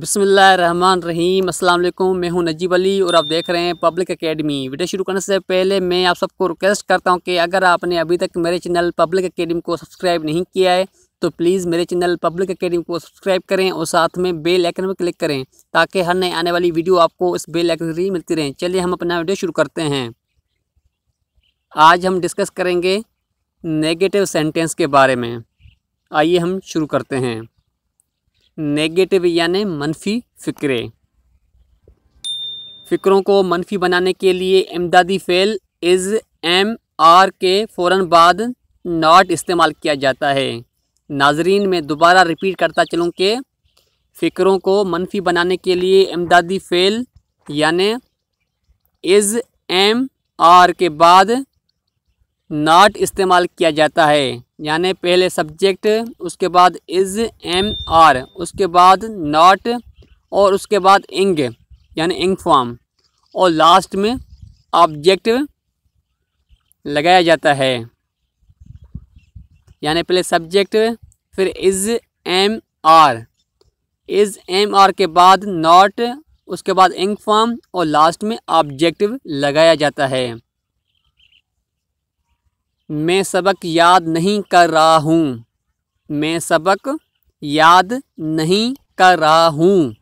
बसमिल्म अस्सलाम वालेकुम मैं हूं नजीब अली और आप देख रहे हैं पब्लिक एकेडमी वीडियो शुरू करने से पहले मैं आप सबको रिक्वेस्ट करता हूं कि अगर आपने अभी तक मेरे चैनल पब्लिक एकेडमी को सब्सक्राइब नहीं किया है तो प्लीज़ मेरे चैनल पब्लिक एकेडमी को सब्सक्राइब करें और साथ में बेल आइकन पर क्लिक करें ताकि हर नई आने वाली वीडियो आपको इस बेल आइकन से मिलती रहें चलिए हम अपना वीडियो शुरू करते हैं आज हम डिस्कस करेंगे नेगेटिव सेंटेंस के बारे में आइए हम शुरू करते हैं नेगेटिव यानि मनफी फ़िक्रें फ़िक्रों को मनफी बनाने के लिए इमदादी फ़ेल इज़ एम आर के फ़ौर बाद नाट इस्तेमाल किया जाता है नाजरीन में दोबारा रिपीट करता चलूँ कि फ़िक्रों को मनफी बनाने के लिए इमदादी फ़ेल यानि इज़ एम आर के बाद नॉट इस्तेमाल किया जाता है यानी पहले सब्जेक्ट उसके बाद इज़ एम आर उसके बाद नॉट और उसके बाद इंग यानी इंग फॉर्म और लास्ट में ऑब्जेक्ट लगाया जाता है यानी पहले सब्जेक्ट फिर is am are is am are के बाद नॉट उसके बाद इंग फॉर्म और लास्ट में ऑब्जेक्टिव लगाया जाता है मैं सबक याद नहीं कर रहा हूँ मैं सबक याद नहीं कर रहा हूँ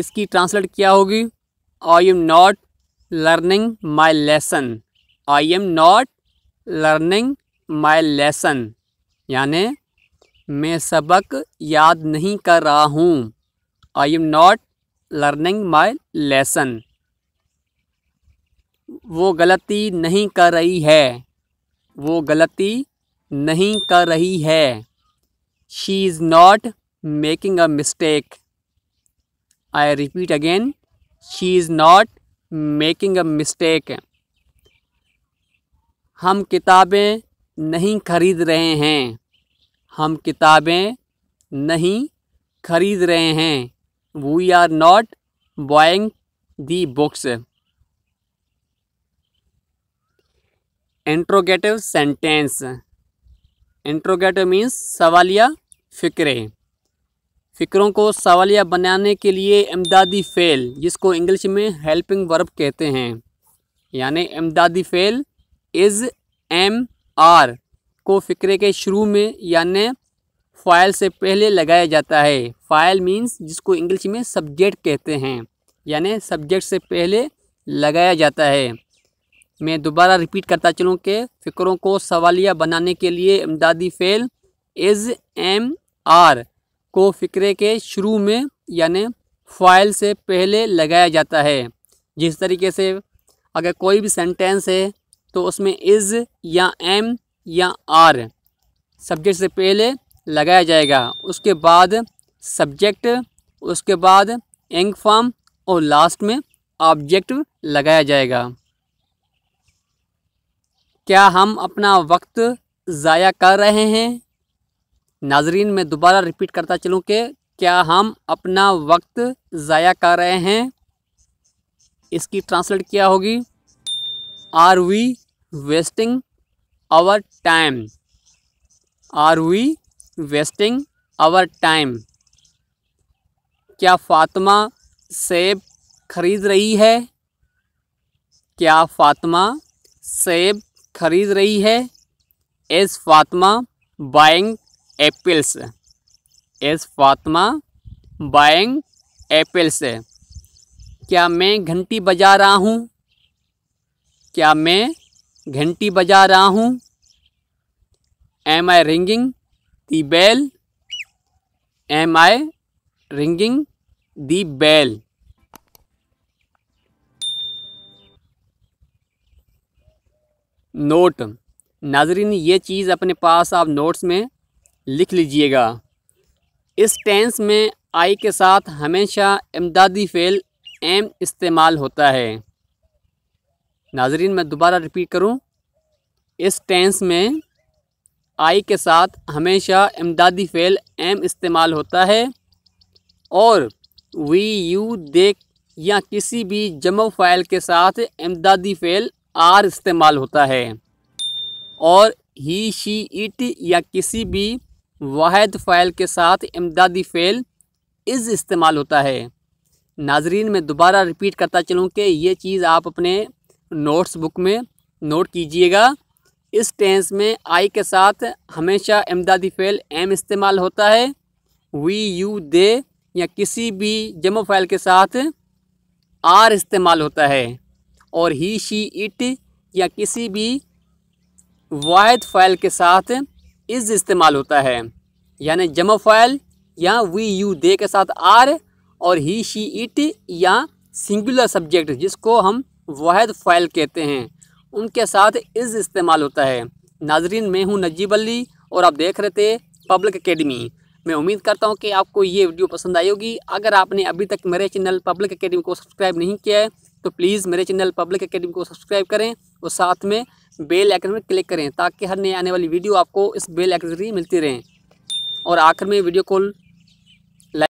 इसकी ट्रांसलेट क्या होगी I am not learning my lesson I am not learning my lesson यानि मैं सबक याद नहीं कर रहा हूँ I am not learning my lesson वो गलती नहीं कर रही है वो गलती नहीं कर रही है she is not making a mistake I repeat again she is not making a mistake हम किताबें नहीं खरीद रहे हैं हम किताबें नहीं खरीद रहे हैं we are not buying the books interrogative sentence interrogative means सवालिया फ़िक्रे फ़िक्रों को सवालिया बनाने के लिए इमदादी फ़ेल जिसको इंग्लिश में हेल्पिंग वर्ब कहते हैं यानी इमदादी फ़ेल इज़ एम आर को फ़िक्रे के शुरू में यानि फ़ाइल से पहले लगाया जाता है फ़ाइल मीन्स जिसको इंग्लिश में सब्जेक्ट कहते हैं यानि सब्जेक्ट से पहले लगाया जाता है मैं दोबारा रिपीट करता चलूँ कि फ़िक्रों को सवालिया बनाने के लिए इमदादी फ़ेल इज़ एम आर को फ़िक्रे के शुरू में यानि फ़ाइल से पहले लगाया जाता है जिस तरीके से अगर कोई भी सेंटेंस है तो उसमें इज़ या एम या आर सब्जेक्ट से पहले लगाया जाएगा उसके बाद सब्जेक्ट उसके बाद एंग फॉर्म और लास्ट में ऑब्जेक्ट लगाया जाएगा क्या हम अपना वक्त ज़ाया कर रहे हैं नाजरीन मैं दोबारा रिपीट करता चलूँ कि क्या हम अपना वक्त ज़ाया कर रहे हैं इसकी ट्रांसलेट क्या होगी are we wasting our time are we wasting our time क्या फातिमा सेब खरीद रही है क्या फातिमा सेब खरीद रही है is Fatima buying apples is Fatima buying apples क्या मैं घंटी बजा रहा हूँ क्या मैं घंटी बजा रहा हूँ am I ringing the bell am I ringing the bell note नाजरीन ये चीज़ अपने पास आप नोट्स में लिख लीजिएगा इस टेंस में आई के साथ हमेशा इमदादी फ़ेल एम इस्तेमाल होता है नाजरीन मैं दोबारा रिपीट करूं इस टेंस में आई के साथ हमेशा इमदादी फ़ेल एम इस्तेमाल होता है और वी यू दे या किसी भी जमो फ़ाइल के साथ इमदादी फ़ेल आर इस्तेमाल होता है और ही शी इट या किसी भी वाद फ़ाइल के साथ इमदादी फ़ैल इज़ इस्तेमाल होता है नाजरीन मैं दोबारा रिपीट करता चलूँ कि ये चीज़ आप अपने नोट्स बुक में नोट कीजिएगा इस टेंस में आई के साथ हमेशा इमदादी फ़ैल एम इस्तेमाल होता है वी यू दे या किसी भी जमो फाइल के साथ आर इस्तेमाल होता है और ही शी इट या किसी भी वायद फ़ाइल के साथ इज़ इस्तेमाल होता है यानी जमा फ़ाइल या वी यू दे के साथ आर और ही शी इट या सिंगुलर सब्जेक्ट जिसको हम वाद फ़ाइल कहते हैं उनके साथ इज़ इस्तेमाल होता है नाजरीन मैं हूँ नजीब अली और आप देख रहे थे पब्लिक अकेडमी मैं उम्मीद करता हूँ कि आपको ये वीडियो पसंद आई होगी अगर आपने अभी तक मेरे चैनल पब्लिक अकेडमी को सब्सक्राइब नहीं किया है तो प्लीज़ मेरे चैनल पब्लिक अकेडमी को सब्सक्राइब करें और साथ में बेल आइकन पर क्लिक करें ताकि हर नई आने वाली वीडियो आपको इस बेल आइकन के जरिए मिलती रहें और आखिर में वीडियो कॉल